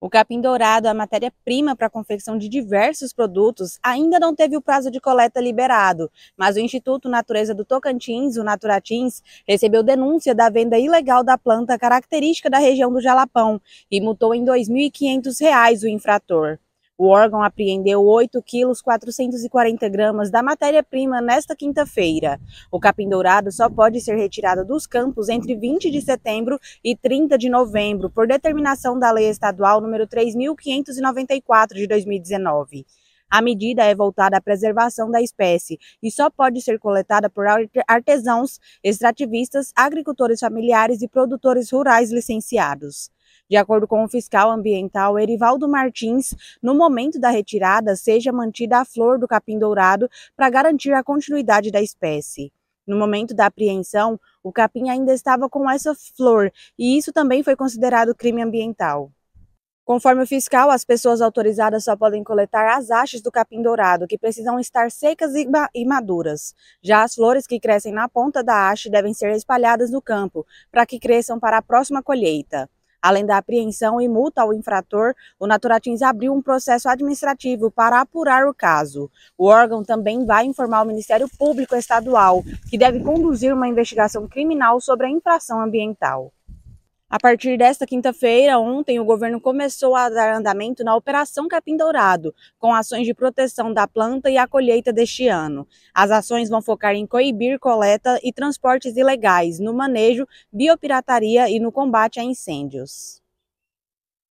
O capim dourado, a é matéria-prima para a confecção de diversos produtos, ainda não teve o prazo de coleta liberado, mas o Instituto Natureza do Tocantins, o Naturatins, recebeu denúncia da venda ilegal da planta característica da região do Jalapão e multou em R$ 2.500 o infrator. O órgão apreendeu 8 quilos 440 gramas da matéria-prima nesta quinta-feira. O capim dourado só pode ser retirado dos campos entre 20 de setembro e 30 de novembro, por determinação da Lei Estadual número 3.594 de 2019. A medida é voltada à preservação da espécie e só pode ser coletada por artesãos, extrativistas, agricultores familiares e produtores rurais licenciados. De acordo com o fiscal ambiental Erivaldo Martins, no momento da retirada seja mantida a flor do capim dourado para garantir a continuidade da espécie. No momento da apreensão, o capim ainda estava com essa flor e isso também foi considerado crime ambiental. Conforme o fiscal, as pessoas autorizadas só podem coletar as hastes do capim dourado, que precisam estar secas e, e maduras. Já as flores que crescem na ponta da haste devem ser espalhadas no campo, para que cresçam para a próxima colheita. Além da apreensão e multa ao infrator, o Naturatins abriu um processo administrativo para apurar o caso. O órgão também vai informar o Ministério Público Estadual, que deve conduzir uma investigação criminal sobre a infração ambiental. A partir desta quinta-feira, ontem, o governo começou a dar andamento na Operação Capim Dourado, com ações de proteção da planta e a colheita deste ano. As ações vão focar em coibir coleta e transportes ilegais, no manejo, biopirataria e no combate a incêndios.